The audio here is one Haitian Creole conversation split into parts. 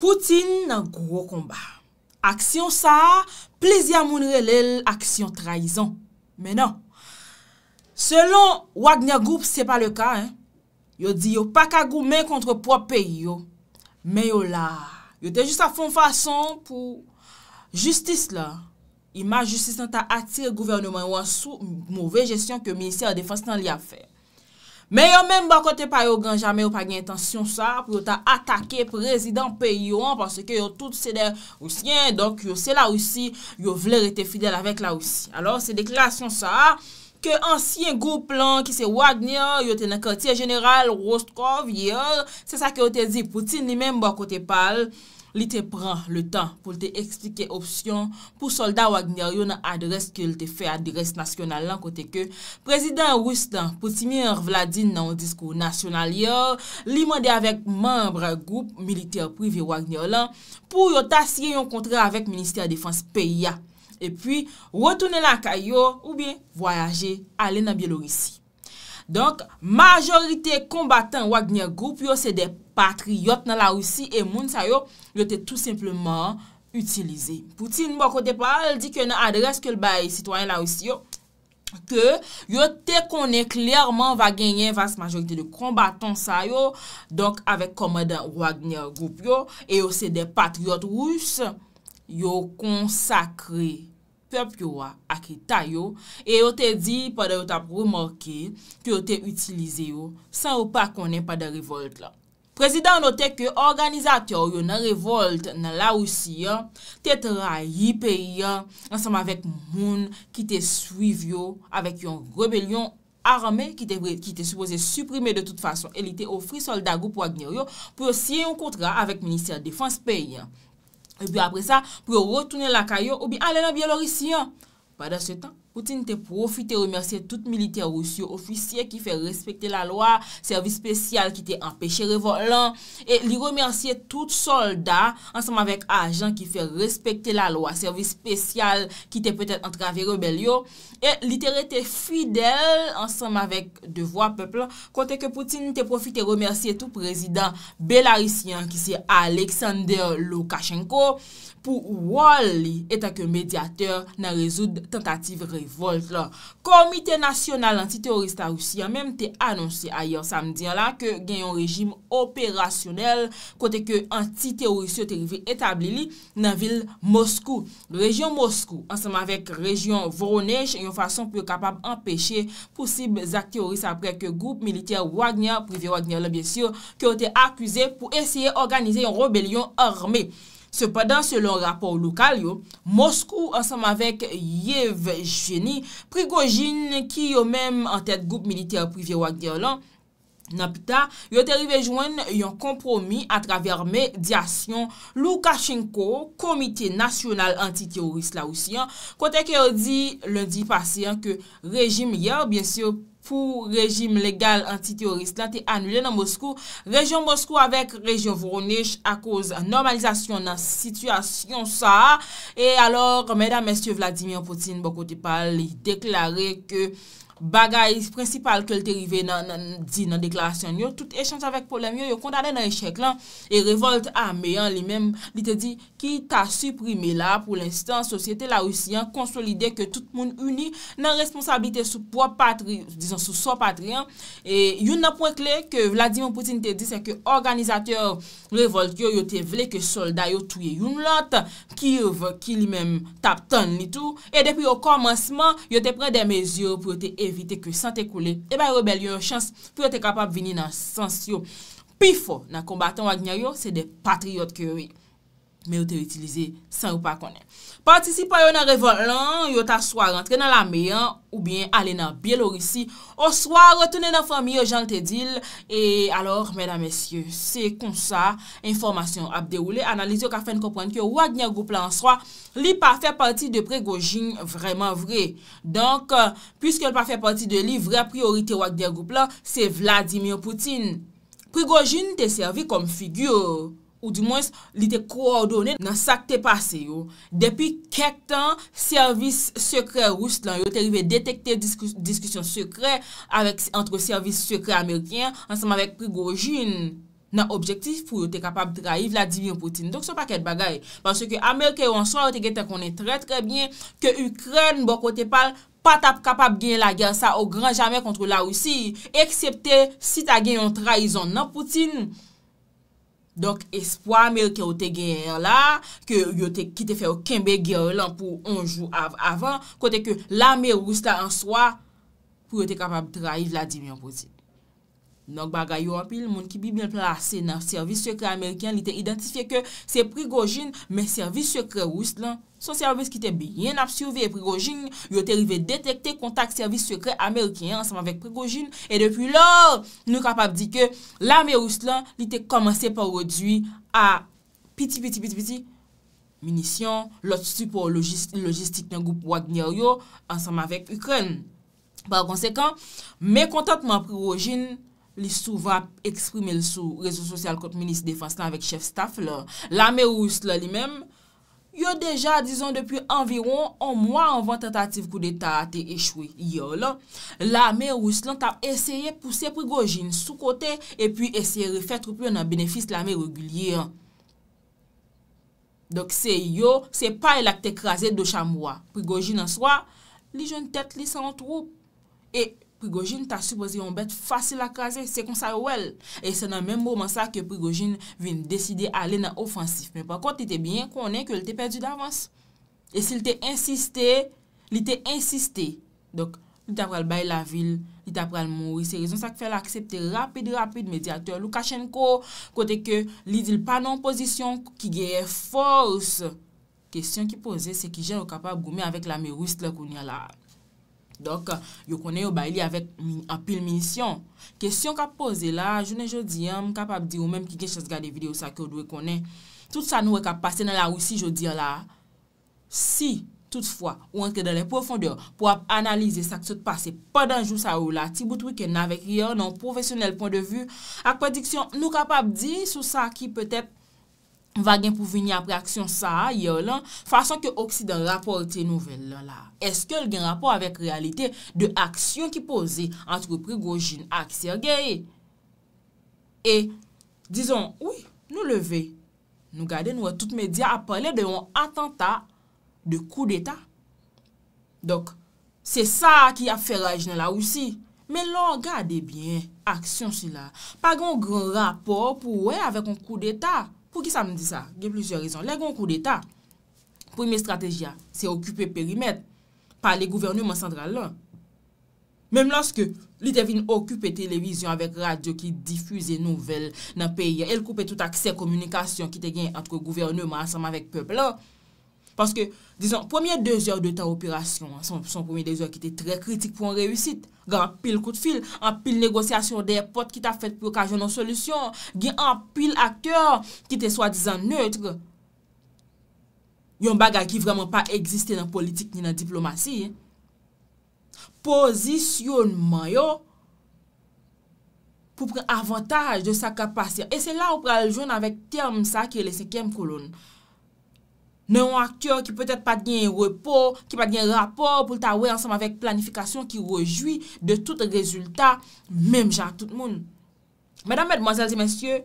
Poutine nan gwo komba, aksyon sa, plezyan moun relel, aksyon traizan. Menan, selon Wagner Group, se pa le ka, yo di yo pa ka gwo men kontre po a peyi yo, men yo la, yo te jis a fon fason pou justis la, ima justis nan ta atir gouverneman yo an sou mouve gestyon ke minister defans nan li a fey. Men yo menm bakote pa yo gran jame yo pa gen etansyon sa pou yo ta atake prezident pe yon parce ke yo tout sede ou sien, donk yo se la ou si, yo vler ete fidel avek la ou si. Alors se deklarasyon sa, ke ansyen goup lan ki se Wagner, yo te nan kotye general Rostkov, se sa ki yo te di Poutine li menm bakote pal. Li te pran le tan pou te eksplike opsyon pou soldat Wagnyer yo nan adres ke li te fe adres nasyonal lan kote ke Prezident Roustan Poutimier Vladi nan ou diskou nasyonal yo, li mande avèk membre goup militer privi Wagnyer lan pou yo tasye yon kontre avèk Ministère Défense PIA. E pi, wotounen la kayo ou bien voyaje alè nan Biélorissi. Donk, majorite kombatan wagnye group yo se de patriyot nan la russi e moun sa yo yo te tout simplement utilize. Poutine mwa bon, kote pal di ke nan adres ke l baye sitwanyen la russi yo ke yo te konen klyarman va genyen vast majorite de kombatan sa yo. Donk, avek komada wagnye group yo e yo se de patriyot russ yo konsakri. pep yo a akita yo e yo te di pade yo tap remorke ki yo te utilize yo san ou pa konen pa de revolt la. Prezident note ke organizatyo yo nan revolt nan la ou si ya, te tra yi peyi ya ansama vek moun ki te suiv yo avek yon rebellion arme ki te suppose suprime de tout fason elite ofri solda goup wagnir yo pou si yon kontra avek minister defans peyi ya. E bi apre sa pou yo rotounen la kayo ou bi ale nan bi alorisyon. Bada se tan, Poutin te profite remersye tout milite roussio ofisye ki fe respekte la loa, servis spesyal ki te empeshe revolan, e li remersye tout soldat ansanm avek a ajan ki fe respekte la loa, servis spesyal ki te petet antrave rebelio, e li te rete fidel ansanm avek devwa peplon, kote ke Poutin te profite remersye tout prezident belarisyen ki se Aleksander Loukachenko, pou wali etan ke mediateur nan rezoud tentative revolte la. Komite nasyonal anti-terorist a Roussia menm te anonsi ayer samdien la ke gen yon rejim operasyonel kote ke anti-terorist yo te rive etabli li nan vil Moskou. Region Moskou ansama vek region Voronezh yon fason pou kapab empeshe posib zak teorist apre ke goup militer Wagnia, privi Wagnia la bensyur, ki yo te akwize pou esye organize yon rebelyon ormey. Sepadan, selon rapor lokal yo, Moskou ansam avèk Yev Geni, prigojin ki yo mèm an tèd goup militer privye wak diyo lan, nan pita, yo tèri vejwen yon kompromi atraver medyasyon Loukachenko Komite Nasional Antiterorist Laousian, kontè kè yo di lundi pasien ke rejim yè, bien siyò, Fou rejim legal anti-teorist la te anule nan Moskou. Rejyon Moskou avèk rejyon Vronèche a kouz normalizasyon nan situasyon sa. E alòr, mèdam mèsyè Vladimir Poutine, bòkouti pale, deklare ke... bagay prinsipal ke lte rive nan di nan deklarasyon yo, tout echant avek polem yo, yo kontade nan eshek lan e revolte ameyan li men li te di ki ta suprime la pou l'instant, sosyete la ou si an konsolide ke tout moun uni nan responsabilite sou pwa patri disan sou sou patri an, e yon nan pou ekle ke Vladimir Poutine te di se ke organizatyor revolte yo yo te vle ke solda yo tuye yon lot ki yon vle ki li men tap ton li tou, e depi yo komansman yo te pre de mezyon pou te evalase evite kwe sante koule, e bay rebel yo yo chans pou yo te kapab vini nan sans yo. Pifo nan kombaten wagnay yo, se de patriot ki yo we. men ou te utilize san ou pa konen. Partisipa yo nan revot lan, yo ta swa rentre nan la meyan, ou bien ale nan Bielorissi, ou swa retene nan fami yo jante dil, e alor, mèda mèsyè, se kon sa, informasyon ap deroule, analize yo ka fen kompwen ki yo wak dnyan goup la an swa, li pa fe parti de pregojin vreman vre. Donk, euh, pisk yo pa fe parti de li vre priorite wak dnyan goup la, se Vladimir Poutine. Pregojin te servi kom figyur, Ou di mwens, li te ko ordone nan sakte pase yo. Depi kek tan, servis sekre rous lan, yo te rive detekte diskusyon sekre entre servis sekre Amerikyen ansanman vek prigorjin nan objektif pou yo te kapab draiv la divyon poutine. Dok se pa ket bagay. Parce ke Amerike yo ansan, yo te gete konen tre tre bien ke Ukren bo kote pal pa tap kapab genye la gel sa ou gran jamen kontre la rousi. Eksepte si ta genyon traizon nan poutine, Donk, espwa mer ki yo te geyer la, ki yo te kite fe yo kenbe geyer lan pou onjou avan, kote ke la mer ousta an swa pou yo te kapab traive la divyon pozit. Nouk bagay yo apil, moun ki bi bin plase nan servis sekre Amerikyan li te identifiye ke se Prigojin men servis sekre Ruslan. Son servis ki te byen absorbe e Prigojin, yo te rive detekte kontak servis sekre Amerikyan ansama vek Prigojin. E depi lor, nou kapap di ke lame Ruslan li te komanse pa wadu a piti piti piti piti munisyon lot supo logistik nan goup Wagnyaryo ansama vek Ukren. Par konsekant, men kontakman Prigojin... li sou va eksprime l sou, rezo sosyal kote minis defans lan vek chef staf lor. La mè rous lan li mèm, yo deja, dizon, depi environ, an mwa an vantantatif kou de ta a te echwe. Yo lor, la mè rous lan ta eseye pouse prigojin sou kote, e pi eseye refet rupye nan benefis la mè rouglir. Dok se yo, se pa el ak te krasè do chamwa. Prigojin an swa, li joun tèt li san troup, e... Prigojin ta suppose yon bet fasil akraze, se kon sa ouel. E se nan menmouman sa ke Prigojin vin deside ale nan ofansif. Men pa konti te bien konen ke li te perdi davans. E si li te insiste, li te insiste. Dok, li ta pral bay la vil, li ta pral mou. Se rezon sa ke fel aksepte rapide rapide mediateur Loukachenko, kote ke li dil panon posisyon ki geye force. Kestyon ki pose se ki jen ou kapab goume avèk la me roust la kouni ala. Dok, yo konen yo ba ili avet apil minisyon. Kesyon kap pose la, jounen je di, m kapap di ou menm ki gen chans gade video sa ki ou dwe konen. Tout sa nou e kap pase nan la ou si, je di la. Si, toutfwa, ou anke dan le profondeur pou ap analize sa ki sot pase padan jou sa ou la, ti bout wik e nan vek riyon, nan profesyonel pon de vu, ak prediksyon nou kapap di sou sa ki peutep Mwa gen pou vini apre aksyon sa a yon lan, fason ke oksidan raporte nouvel lan la. Eske l gen rapor avek realite de aksyon ki pose antrepri gwojin aksyon gen e. E, dizon, ouy, nou leve, nou gade nou e tout media apale de yon atenta de kou deta. Dok, se sa ki a fe rajnen la ou si, men l an gade bien aksyon si la. Pa gen ou gen rapor pou we avek yon kou deta. Pou ki sa mwen di sa? Ge plizye rizon. Lè gwen kou d'Etat, pwime strategia, se okupe perimet, pale gouverne mwen sandral lò. Mèm lòs ke li devine okupe televizyon avèk radyo ki difuze nouvel nan peyi, el koupe tout akse komunikasyon ki te gen antre gouverne mwen ansam avèk peplò, Parce que, disons, premier deux heures de ta opération, son premier deux heures qui était très critique pour un réussite, en pile coup de fil, en pile négociation des potes qui t'a fait pour qu'à je n'en solution, en pile acteur qui était soi-disant neutre, yon bagage qui vraiment pas existait dans la politique ni dans la diplomatie, positionnement yo, pour prendre avantage de sa capacité. Et c'est là ou pral je n'en avais terme ça qui est la cinquième colonne. Ne yon aktyor ki pwetet pa gen repor, ki pa gen rapor pou lta wey ansam avèk planifikasyon ki rejoui de tout rezultat, mèm jan tout moun. Mèdam mèd, mwazèlzè, mèsyè,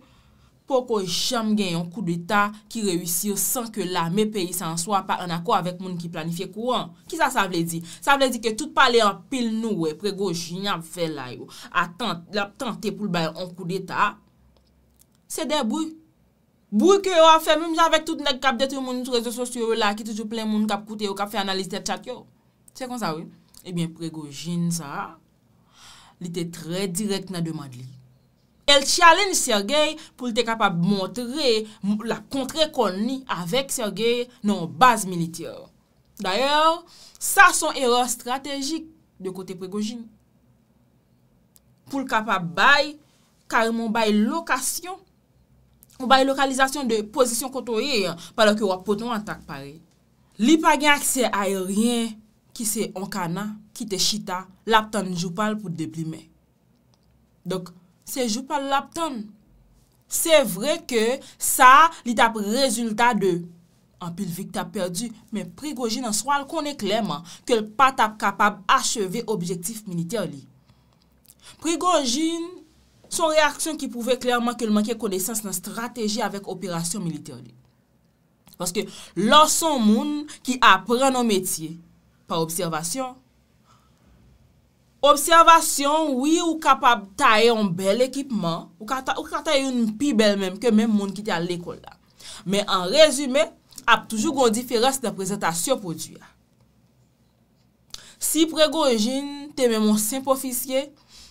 pou ko jam gen yon kou d'Etat ki reyousir san ke la mè peyi san swa pa an akwa avèk moun ki planifiè kou an. Ki sa sa vle di? Sa vle di ke tout pale an pil nou wey prego jinyan pou fè la yo, atan te pou lba yon kou d'Etat, se debouy. Bourke yo a fe mou mja vek tout nek kap dete yo moun nou trezè sosyo yo la, ki tout yo plen moun kap koute yo, kap fe analizite tchat yo. Se kon sa wè? Ebyen pregojin sa, li te tre direk nan demande li. El challenge Sergei pou li te kap ap montre la kontre kon ni avek Sergei nan base milite yo. D'ayèr, sa son eror strategik de kote pregojin. Poul kap ap baye, karmon baye lokasyon, pou baye lokalizasyon de pozisyon kontoye palo ki wap poton wantak pare. Li pa gen akse ayeryen ki se ankanan, ki te chita, lapton jupal pou deplime. Dok, se jupal lapton. Se vre ke sa li tap rezultat de anpilvik tap perdu, men prigojin an swal konen kleyman ke l pa tap kapab acheve objektif miniter li. Prigojin son reaksyon ki pouve klerman ke l manke konesans nan strategi avèk operasyon militer li. Paske, lò son moun ki apren an metye, pa observation. Observation, wii ou kapab tae an bel ekipman, ou kata yon pi bel menm ke menm moun ki te al lèkol da. Men an rezume, ap toujou goun diferans nan prezentasyon potu ya. Si prego enjin te menm an semp ofisye,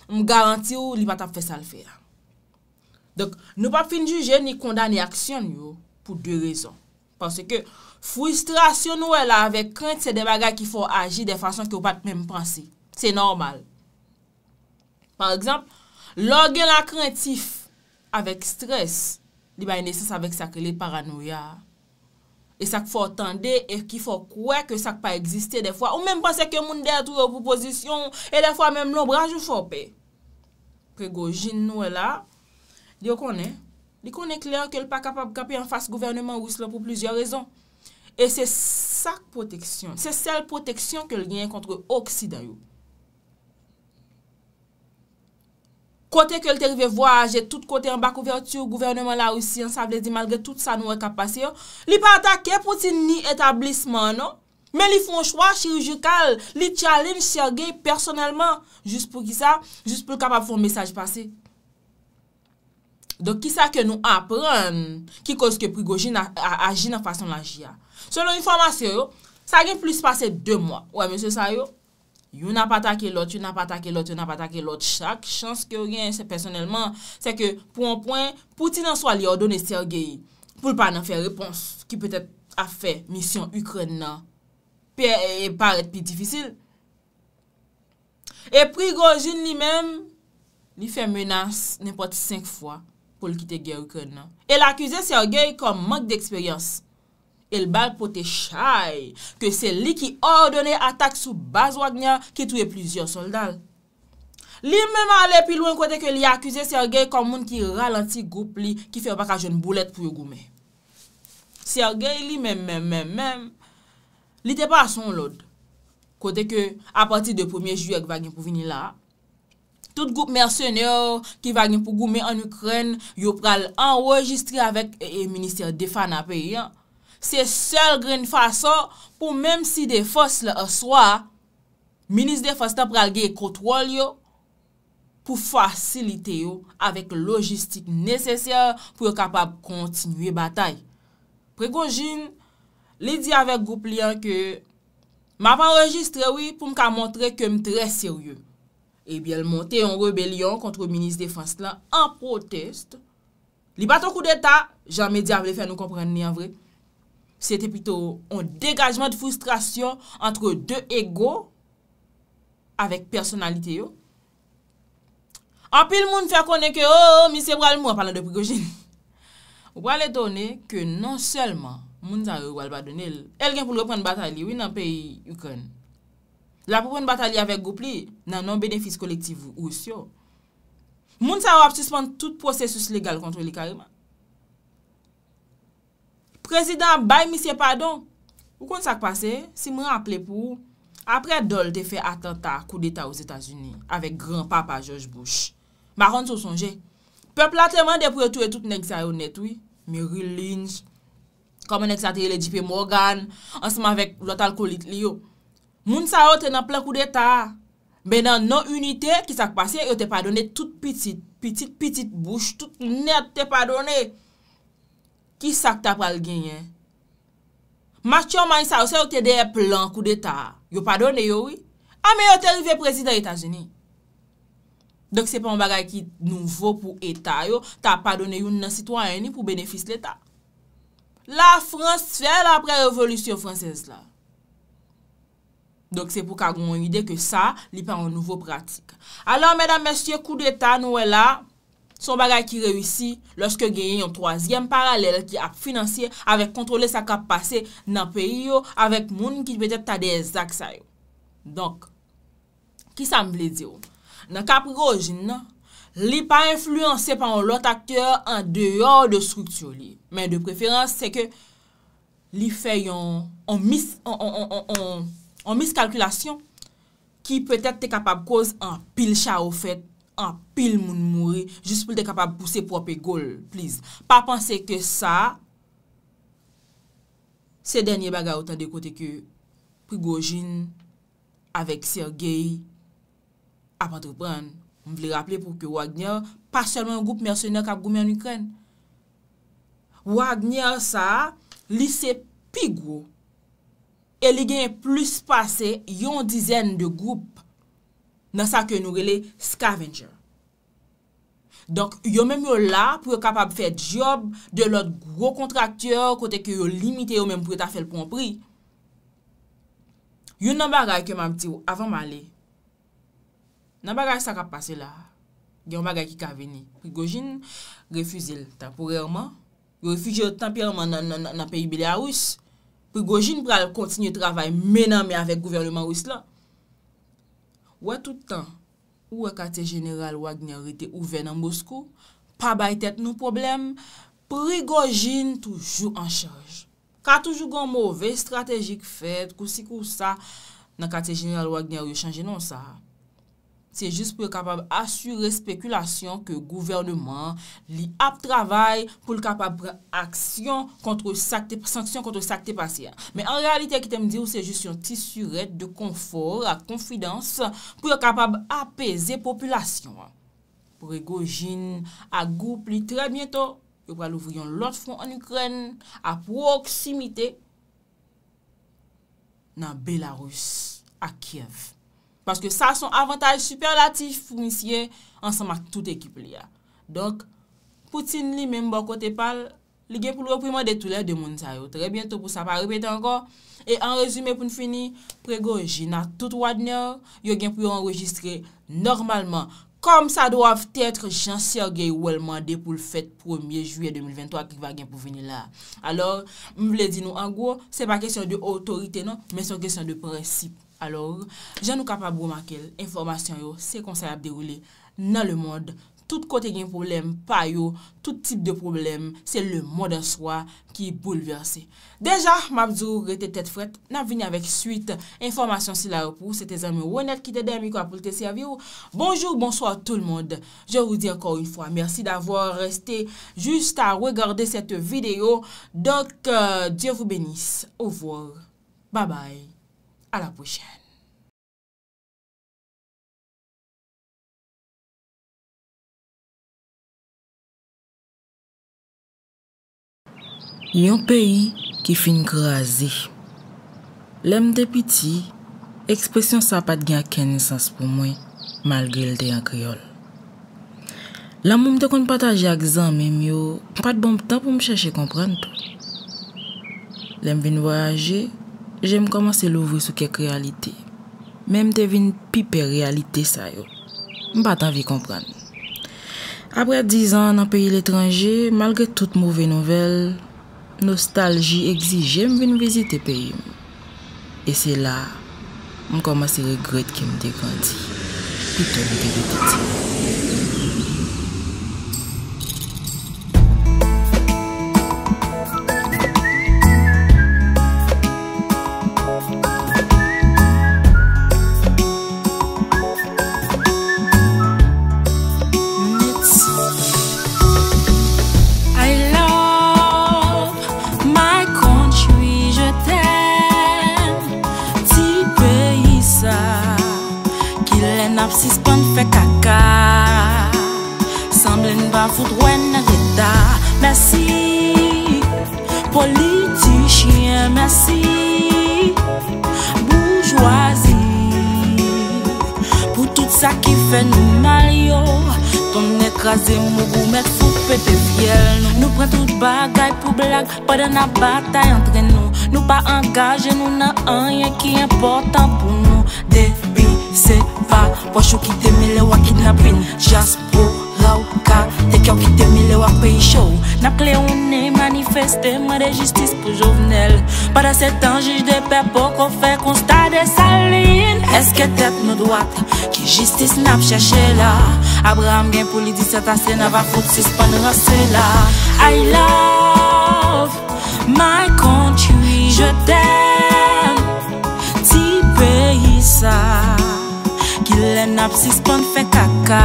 m garanti ou li pat ap fè sal fè ya. Donk, nou pa fin juje ni kondan ni aksyon yo pou dè rezon. Pansè ke frustrasyon nou el avè krent se dè bagay ki fò agi de fason ki ou pat mèm pransè. Se normal. Par ekzamp, lò gen la krentif avèk stres li baye nesens avèk sa krelè paranoya e sa k fò tande, e ki fò kwe ke sa k pa egziste de fò, ou menm panse ke moun de atou yo pou pozisyon, e de fò menm lò braj yo fò pe. Pre gojin nou e la, di yo konen, di konen kler ke l pa kapab kapi an fass governement wis la pou plizye rezon. E se sa k poteksyon, se sel poteksyon ke l gen kontre oksida yo. kote ke l terive voaje, tout kote an bak ouverture, gouvernement la ou si an sable di, malge tout sa nou ek ap pase yo, li pa ata ke pou ti ni etablisman, no? Men li fon chwa chirijikal, li challenge sergey personelman, just pou ki sa, just pou kapap fon mesaj pase. Don ki sa ke nou apren, ki koske prigoji na aji nan fason la jia. Se lon informasyon yo, sa gen plis pase 2 mwa, wè mè se sa yo, Yon nan pa take lot, yon nan pa take lot, yon nan pa take lot, chak chans ke ryen, se personelman, se ke pou an poin, pouti nan swa li odone Sergei pou l pa nan fe repons ki pete a fe misyon Ukraina, pe e paret pi difisil. E pri Goljin li men, li fe menas nepot 5 fwa pou l kite ger Ukraina. E l akuse Sergei kom mank de eksperyans. el bal pote chay, ke se li ki ordone atak sou baz wagnan ki touye plizyon soldal. Li menman ale pi lwen kote ke li akuse sergey kon moun ki ralanti goup li ki fe wak a jen boulet pou yo goume. Sergey li menmenmenmen, li te pa son lod. Kote ke a pati de 1er ju ek vagnin pou vini la, tout goup mersenyor ki vagnin pou goume en Ukraine yo pral enwojistri avèk e, e ministèr defan apè yon. Se sel gren fason pou mèm si de fos la aswa, minis de fos la pralge e kotwal yo pou fasilite yo avèk logistik nesesye pou yo kapab kontinuye batay. Preko jine, li di avèk goup li an ke, m'avan rejistre wè wi pou m ka montre kem tre seryè. Ebyèl montè yon rebelyon kontre minis de fos la an proteste. Li baton kou deta, jame di avèk fè nou kompren ni avrèk. se te pito an degajman di frustrasyon antre de ego avek personalite yo. Anpil moun fè konen ke oh, oh misè bral mou apan an de prikojin. Wale donè ke non selman moun zan rewal euh, badonel, el gen pou lopren batali wina pe yukon. La pou pren batali avek goup li nan nan benefis kolektiv ou syo. Moun zan wap suspant tout prosesus legal kontre li kareman. Prezident, bay mi se padon. Ou kon sa kpase, si mwen aple pou? Apre dol te fe atenta kou d'Etat ou Zeta Zuni, avek gran papa George Bush. Ma kon sou sonje, pepla teman de pou yo tou e tout neg sa yo net, oui? Meryl Lynch, koman neg sa te ye le J.P. Morgan, ansman vek lo tal kolit li yo. Moun sa yo te nan plan kou d'Etat. Ben nan nou unitè ki sa kpase, yo te padone tout pitit, pitit, pitit Bush, tout net te padone. E, ki sak ta pral genyen. Matyon man yon sa, ou se yo te deye plan kou de ta, yo padone yo, a me yo te rive prezident etajeni. Dok se pou mbaga yon ki nouvo pou etajen, yo ta padone yon nan sitwanyen ni pou benefis leta. La Frans fè la pre-revolution fransèz la. Dok se pou kagoun yide ke sa, li pen yon nouvo pratik. Alon, mèdam mèsyè kou de ta nouwe la, Son bagay ki rewisi loske genye yon troasyem paralel ki ap finansye avek kontrole sa kap pase nan peyi yo avek moun ki petet ta de esak sayo. Donk, ki sa m vle diyo? Nan kap grojin nan, li pa influanse pan lot akter an deyor de strukti yo li. Men de preferans se ke li fe yon miskalkulasyon ki petet te kapab kouz an pilcha ou fet an pil moun mouri, jist pou l de kapab pousse prope gol, please. Pa panse ke sa, se denye baga ou tan de kote ke Pigojin, avek Sergei, apan te pren, m vle rappele pou ke Wagner, pa solman goup mersyoner kap gome an Ukren. Wagner sa, lise Pigo, e li gen plus pase, yon dizen de goup, na sa ke nou rele scavenger. Donk, yon menm yon la, pou yon kapab fe job de lout gwo kontraktyor, kote ke yon limite yon menm pou yon ta fel pon pri. Yon nanbaga yon keman ti yon, avan male, nanbaga yon sa kap pase la, yon baga yon ki ka veni. Pou gwojin, refuze l, tampou rewman, yon refuze l tampou rewman nan peyi bila ou, pou gwojin pou al kontinye travay menan me avèk gouvernman ou slan. Ouwe toutan, ouwe kate jeneral Wagner ite ouve nan mbosko, pa baytet nou problem, prigojin toujou an chaj. Ka toujou goun mwove, strategik fed, kousi kousa, nan kate jeneral Wagner yo chanje non sa ha. Se jist pou e kapab asyre spekulasyon ke gouvernement li ap travay pou e kapab aksyon kontro sakte pasyen. Men an realite ki tem di ou se jist yon tisyuret de konfor a konfidans pou e kapab apese populasyon. Pou e gojin a goup li tre biento pou alouvryon lot front an Ukren a proksimite nan Belarus a Kiev. Paske sa son avantaj superlatif founisye ansan mak tout ekip li ya. Donk, poutin li menm bo kote pal, li gen pou lwepri mande tout le de moun sa yo. Tre bientou pou sa pa repete anko. E an rezume pou nfini, prego, jina tout wadnyor, yo gen pou yo enregistre normalman. Kom sa doav te etre janser gen yowel mande pou lfet 1e juye 2023 kik va gen pou veni la. Alors, mwle di nou ango, se pa kesyon de otorite non, men son kesyon de precipe. Alors, je nou kapabou makel, informasyon yo, se konsayab deroule nan le mod. Tout kote gen problem, pa yo, tout tip de problem, se le mod an swa ki bouleverse. Deja, mabzou, rete tete fwet, nan vini avek suite, informasyon si la wapou, se te zanmou, wennet ki te demi, kwa pou te servyo. Bonjour, bonsoir tout le mod, je vous di akor yon fwa. Merci d'avoir resté juste a regardé sete video, dok, je euh, vous bénisse, au revoir, bye bye. A la pou chen. Yon peyi ki fin kre azi. Lem depiti, ekspresyon sa pat gen ken nisans pou mwen, mal gel de yon kriol. Lem moun de kon pataje a gizan, men yo pat bon ptan pou m chache kompren tou. Lem vin voyaje, jèm komanse louvre sou kèk realite. Mèm te vin pi pè realite sa yo. Mpa tan vi kompran. Apre 10 an nan pèyi l'étranje, malge tout mouvè nouvel, nostalji egzi jèm vin vizite pèyou. E se la, mkomanse regred ki mde kanti. Poutou mbe de detiti. Sa ki fe nou mal yo, ton ekraze mou mou met foupe de fiel nou. Nou pren tout bagay pou blag, padan na batay entre nou. Nou pa angaje nou nan anye ki important pou nou. Debi se va, wachou ki teme le wakit na pin, jaspo. E kyo ki temi le wak peyi chou Nap kle ou ne manifeste Mwen de jistis pou jovenel Pada se tan jish de pe pou kon fe Konstade salin Eske tet nou doat ki jistis nap chache la Abraham gen pou li di se tasen A va fout se span rase la I love my country Je ten ti peyi sa Ki le nap se span fe kaka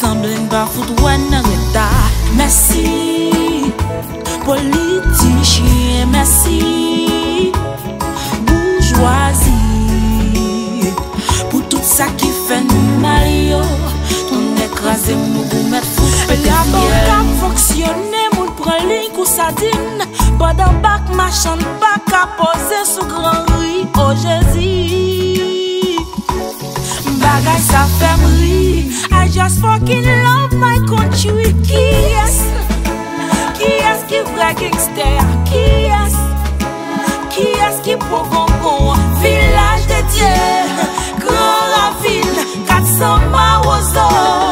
S'ande n'ba foute wè nè rèta Mèsi, politi chie Mèsi, boujwazi Pou tout sa ki fè nou maryo Toun ek raze mou mè foute La ban ka foksyone moun preling kousa din Bada bak ma chan bak a pose sou gran ri Oje oh zi Bagay sa femri I just fokin love my country Ki es Ki es ki vre genkster Ki es Ki es ki povonkou Vilaj de diye Gro la vil Kat soma woso